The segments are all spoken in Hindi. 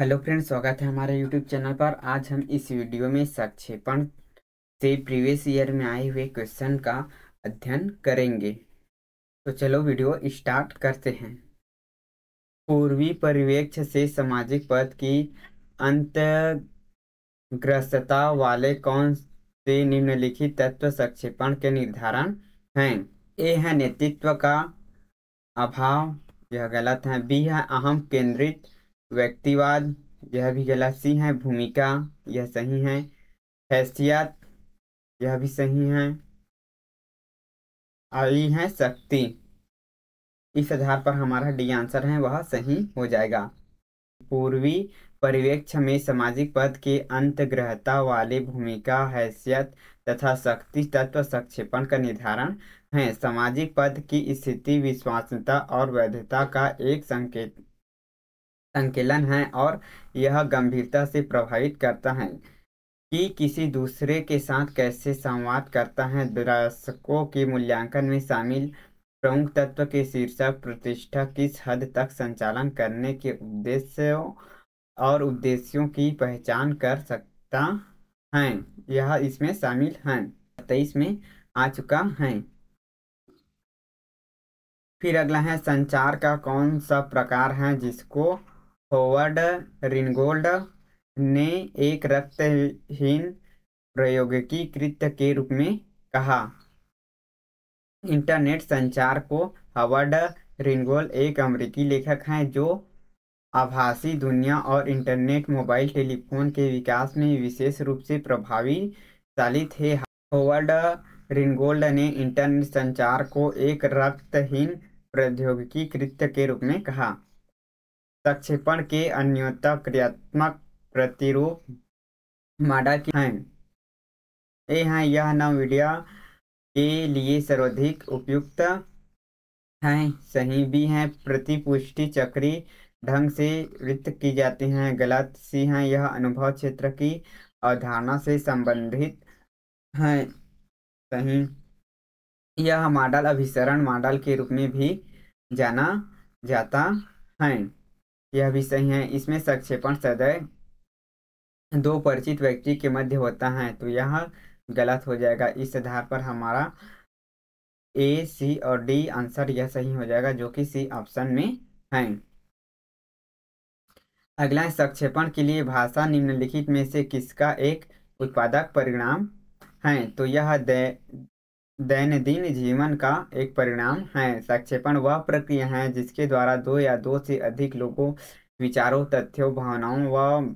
हेलो फ्रेंड्स स्वागत है हमारे यूट्यूब चैनल पर आज हम इस वीडियो में संक्षेपण से प्रीवियस ईयर में आए हुए क्वेश्चन का अध्ययन करेंगे तो चलो वीडियो स्टार्ट करते हैं पूर्वी परिवेक्ष से सामाजिक पद की अंतग्रस्तता वाले कौन से निम्नलिखित तत्व संक्षेपण के निर्धारण हैं ए है नेतृत्व का अभाव यह गलत है बी है अहम केंद्रित व्यक्तिवाद यह भी गलत है भूमिका यह सही है हैसियत यह भी सही है आई है शक्ति इस आधार पर हमारा डी आंसर है वह सही हो जाएगा पूर्वी परिवेक्ष में सामाजिक पद के अंतग्रहता वाले भूमिका हैसियत तथा शक्ति तत्व संक्षेपण का निर्धारण है सामाजिक पद की स्थिति विश्वासता और वैधता का एक संकेत संकेलन है और यह गंभीरता से प्रभावित करता है कि किसी दूसरे के साथ कैसे संवाद करता है दर्शकों के मूल्यांकन में शामिल प्रमुख तत्व के शीर्षक प्रतिष्ठा किस हद तक संचालन करने के उद्देश्यों और उद्देश्यों की पहचान कर सकता है यह इसमें शामिल है तेईस में आ चुका है फिर अगला है संचार का कौन सा प्रकार है जिसको होवर्ड रिनगोल्ड ने एक रक्तहीन प्रायोगिकी कृत्य के रूप में कहा इंटरनेट संचार को हवर्ड रिनगोल एक अमेरिकी लेखक हैं जो आभासी दुनिया और इंटरनेट मोबाइल टेलीफोन के विकास में विशेष रूप से चालित थे होवर्ड रिनगोल्ड ने इंटरनेट संचार को एक रक्तहीन प्रौद्योगिकी कृत्य के रूप में कहा प्रक्षेपण के अन्यतः क्रियात्मक प्रतिरूप माडा की हैं ये हैं यह नव मीडिया के लिए सर्वाधिक उपयुक्त हैं सही भी हैं प्रतिपुष्टि चक्री ढंग से वृत्त की जाती हैं गलत सी हैं यह अनुभव क्षेत्र की अवधारणा से संबंधित हैं सही यह मॉडल अभिसरण मॉडल के रूप में भी जाना जाता है यह भी सही है इसमें संक्षेपण सदय दो परिचित व्यक्ति के मध्य होता है तो यह गलत हो जाएगा इस आधार पर हमारा ए सी और डी आंसर यह सही हो जाएगा जो कि सी ऑप्शन में है अगला संक्षेपण के लिए भाषा निम्नलिखित में से किसका एक उत्पादक परिणाम है तो यह दैनदिन जीवन का एक परिणाम है संक्षेपण वह प्रक्रिया है जिसके द्वारा दो या दो से अधिक लोगों विचारों तथ्यों भावनाओं व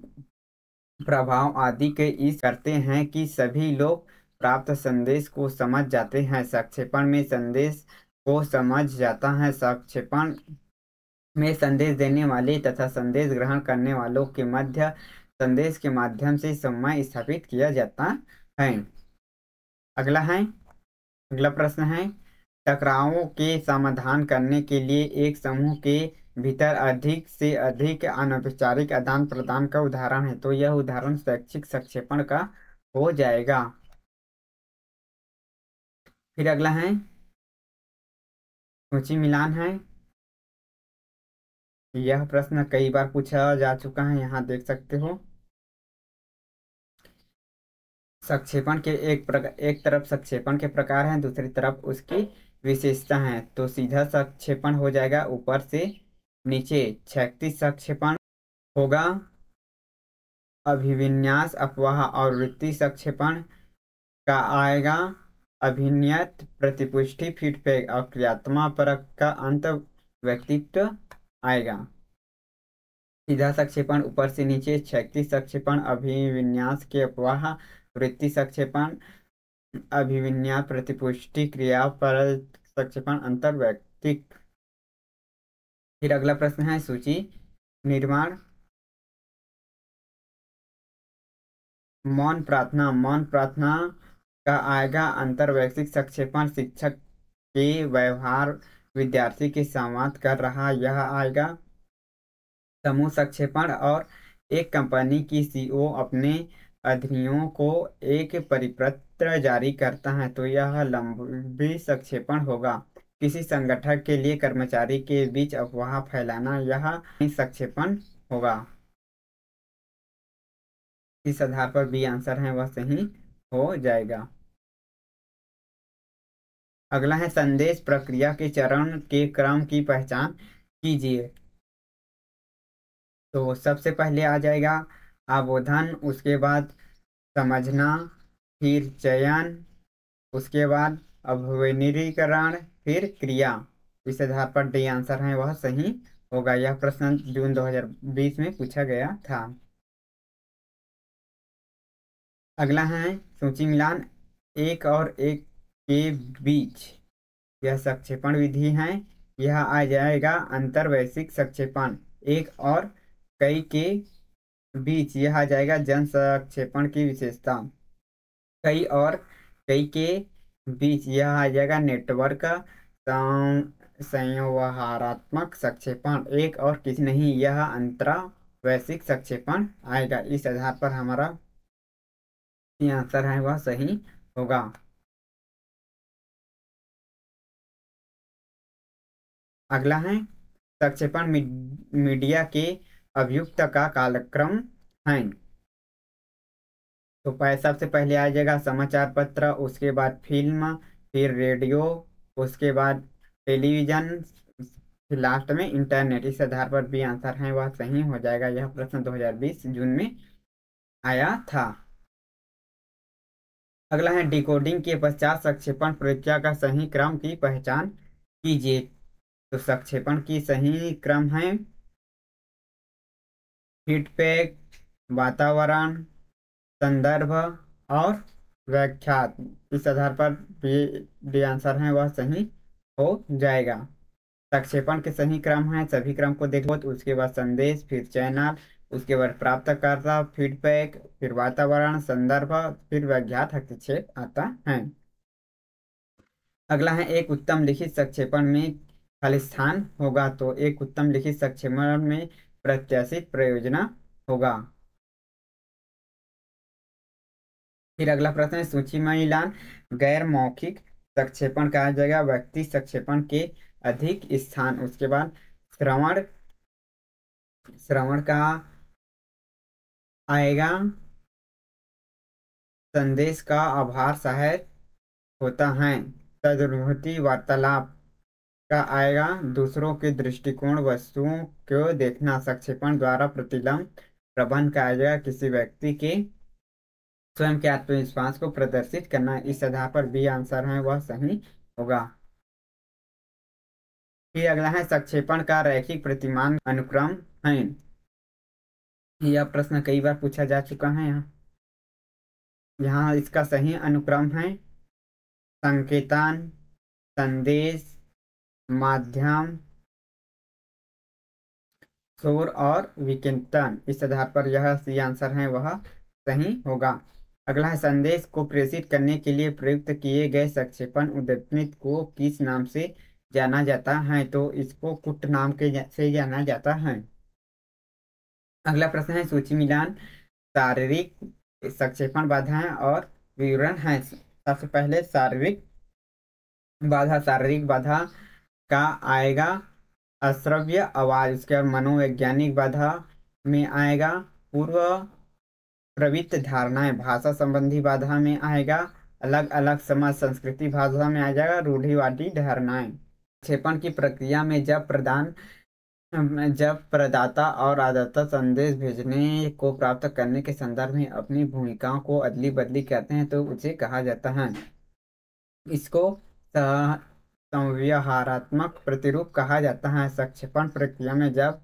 प्रभाव आदि के इस करते हैं कि सभी लोग प्राप्त संदेश को समझ जाते हैं संक्षेपण में संदेश को समझ जाता है संक्षेपण में संदेश देने वाले तथा संदेश ग्रहण करने वालों के मध्य संदेश के माध्यम से समय स्थापित किया जाता है अगला है अगला प्रश्न है टकरावों के समाधान करने के लिए एक समूह के भीतर अधिक से अधिक अनौपचारिक आदान प्रदान का उदाहरण है तो यह उदाहरण शैक्षिक संक्षेपण का हो जाएगा फिर अगला है सूची मिलान है यह प्रश्न कई बार पूछा जा चुका है यहाँ देख सकते हो संक्षेपण के एक प्रकार एक तरफ संक्षेपण के प्रकार हैं दूसरी तरफ उसकी विशेषता हैं तो सीधा संक्षेपण हो जाएगा ऊपर से नीचे छैतीस संक्षेपण होगा अभिविन्यास अफवाह और वृत्ति संक्षेपण का आएगा अभिनयत प्रतिपुष्टि फीडबैक और क्रियात्मा परक का अंत व्यक्तित्व आएगा सीधा संक्षेपण ऊपर से नीचे छैतीस संक्षेपण अभिविन्यास के अफवाह वृत्ति संक्षेपण अभिविन्यास प्रतिपुष्टि क्रिया पर संक्षेपण अंतर व्यक्तिक फिर अगला प्रश्न है सूची निर्माण मौन प्रार्थना मौन प्रार्थना का आएगा व्यक्तिक संक्षेपण शिक्षक के व्यवहार विद्यार्थी के संवाद कर रहा यह आएगा समूह संक्षेपण और एक कंपनी की सीईओ e अपने अधिनियमों को एक परिपत्र जारी करता है तो यह लंबी संक्षेपण होगा किसी संगठन के लिए कर्मचारी के बीच अफवाह फैलाना यह संक्षेपण होगा इस आधार पर भी आंसर है वह सही हो जाएगा अगला है संदेश प्रक्रिया के चरण के क्रम की पहचान कीजिए तो सबसे पहले आ जाएगा आबोधन उसके बाद समझना फिर चयन उसके बाद अभिनिरीकरण फिर क्रिया इस आधार पर डी आंसर है वह सही होगा यह प्रश्न जून 2020 में पूछा गया था अगला है सूची मिलान एक और एक के बीच यह संक्षेपण विधि है यह आ जाएगा अंतर्वैशिक संक्षेपण एक और कई के बीच यह आ जाएगा जन संक्षेपण की विशेषता कई और कई के बीच यह आ जाएगा नेटवर्क संव्यवहारात्मक संक्षेपण एक और किसी नहीं यह अंतरा वैश्विक संक्षेपण आएगा इस आधार पर हमारा आंसर है वह सही होगा अगला है संक्षेपण मीडिया के अभियुक्त का कालक्रम है तो सबसे पहले आ जाएगा समाचार पत्र उसके बाद फिल्म फिर रेडियो उसके बाद टेलीविजन लास्ट में इंटरनेट इस आधार पर भी आंसर है वह सही हो जाएगा यह प्रश्न 2020 जून में आया था अगला है डिकोडिंग के पश्चात संक्षेपण प्रक्रिया का सही क्रम की पहचान कीजिए तो संक्षेपण की सही क्रम है फीडबैक वातावरण संदर्भ और व्याख्यात इस आधार पर भी डी आंसर है वह सही हो जाएगा प्रक्षेपण के सही क्रम है सभी क्रम को देखो तो उसके बाद संदेश फिर चैनल उसके बाद प्राप्त करता फीडबैक फिर वातावरण संदर्भ फिर व्याख्यात हस्तक्षेप आता है अगला है एक उत्तम लिखित संक्षेपण में खाली स्थान होगा तो एक उत्तम लिखित संक्षेपण में प्रत्याशित प्रयोजना होगा फिर अगला प्रश्न है सूची में मिलान गैर मौखिक संक्षेपण कहा जाएगा व्यक्ति संक्षेपण के अधिक स्थान उसके बाद श्रवण श्रवण का आएगा संदेश का आभार सहायक होता है तदनुभूति वार्तालाप का आएगा दूसरों के दृष्टिकोण वस्तुओं को देखना संक्षेपण द्वारा प्रतिलंब प्रबंध का आएगा किसी व्यक्ति के स्वयं के आत्मविश्वास को प्रदर्शित करना इस आधार पर भी आंसर है वह सही होगा अगला है संक्षेपण का रैखिक प्रतिमान अनुक्रम है यह प्रश्न कई बार पूछा जा चुका है यहाँ यहाँ इसका सही अनुक्रम है संकेतन संदेश माध्यम शोर और विकेंतन इस आधार पर यह सी आंसर है वह सही होगा अगला संदेश को प्रेषित करने के लिए प्रयुक्त किए गए संक्षेपण उद्दीपनित को किस नाम से जाना जाता है तो इसको कुट नाम के जा, से जाना जाता है अगला प्रश्न है सूची मिलान शारीरिक संक्षेपण बाधाएं और विवरण है सबसे पहले शारीरिक बाधा शारीरिक बाधा का आएगा अश्रव्य आवाज उसके बाद मनोवैज्ञानिक बाधा में आएगा पूर्व प्रवृत्त धारणाएं भाषा संबंधी बाधा में आएगा अलग अलग समाज संस्कृति भाषा में आ जाएगा रूढ़िवादी धारणाएं क्षेपण की प्रक्रिया में जब प्रदान जब प्रदाता और आदाता संदेश भेजने को प्राप्त करने के संदर्भ में अपनी भूमिकाओं को अदली बदली करते हैं तो उसे कहा जाता है इसको संव्यहारात्मक प्रतिरूप कहा जाता है संक्षेपण प्रक्रिया में जब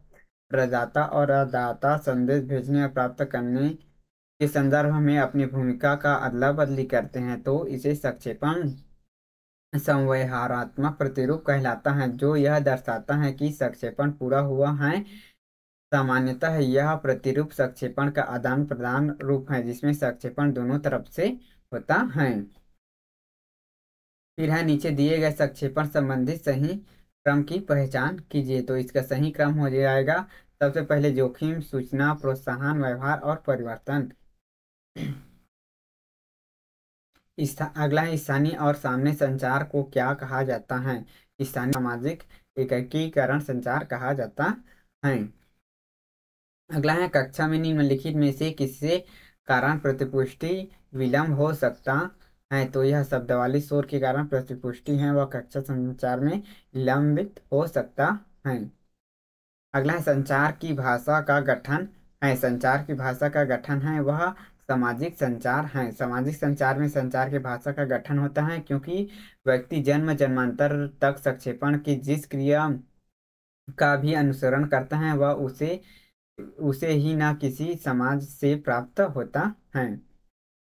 प्रदाता और अदाता संदेश भेजने और प्राप्त करने के संदर्भ में अपनी भूमिका का अदला बदली करते हैं तो इसे संक्षेपण संव्यहारात्मक प्रतिरूप कहलाता है जो यह दर्शाता है कि संक्षेपण पूरा हुआ है सामान्यतः यह प्रतिरूप संक्षेपण का आदान प्रदान रूप है जिसमें संक्षेपण दोनों तरफ से होता है फिर है नीचे दिए गए संक्षेपण संबंधित सही क्रम की पहचान कीजिए तो इसका सही क्रम हो जाएगा सबसे पहले जोखिम सूचना प्रोत्साहन व्यवहार और परिवर्तन अगला स्थानीय और सामने संचार को क्या कहा जाता है स्थानीय सामाजिक एकीकरण संचार कहा जाता है अगला है कक्षा में निम्नलिखित में से किससे कारण प्रतिपुष्टि विलंब हो सकता है तो यह वाली शोर के कारण प्रतिपुष्टि है वह कक्षा संचार में लंबित हो सकता है अगला संचार की भाषा का गठन है संचार की भाषा का गठन है वह सामाजिक संचार है सामाजिक संचार में संचार की भाषा का गठन होता है क्योंकि व्यक्ति जन्म जन्मांतर तक संक्षेपण की जिस क्रिया का भी अनुसरण करता है वह उसे उसे ही ना किसी समाज से प्राप्त होता है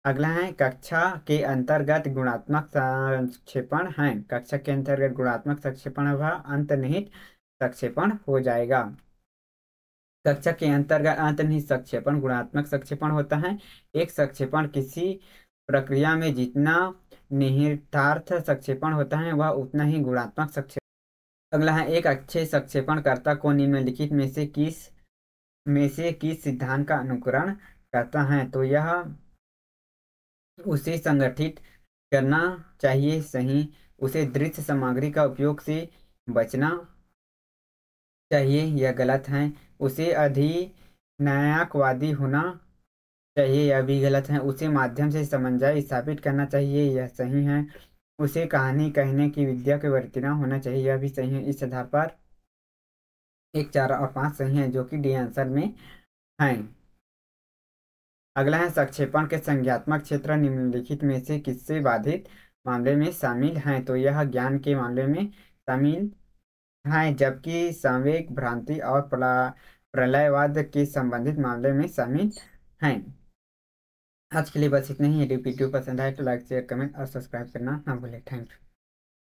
अगला है कक्षा के अंतर्गत गुणात्मक संक्षेपण है कक्षा के अंतर्गत गुणात्मक संक्षेपण वह अंतनिहित संक्षेपण हो जाएगा कक्षा के अंतर्गत अंतनिहित संक्षेपण गुणात्मक संक्षेपण होता है एक संक्षेपण किसी प्रक्रिया में जितना निहितार्थ संक्षेपण होता है वह उतना ही गुणात्मक संक्षेपण अगला है एक अच्छे संक्षेपणकर्ता को निम्नलिखित में से किस में से किस सिद्धांत का अनुकरण करता है तो यह उसे संगठित करना चाहिए सही उसे दृश्य सामग्री का उपयोग से बचना चाहिए यह गलत है उसे अधिनायकवादी होना चाहिए यह भी गलत है उसे माध्यम से समन्वय स्थापित करना चाहिए यह सही है उसे कहानी कहने की विद्या के वर्तना होना चाहिए यह भी सही है इस आधार पर एक चार और पांच सही है जो कि डी आंसर में हैं अगला है संक्षेपण के संज्ञात्मक क्षेत्र निम्नलिखित में से किससे बाधित मामले में शामिल हैं तो यह ज्ञान के मामले में शामिल हैं जबकि संवेक भ्रांति और प्रलयवाद के संबंधित मामले में शामिल हैं आज के लिए बस इतना ही रिपीट पसंद आए तो लाइक शेयर कमेंट और सब्सक्राइब करना ना भूलें थैंक यू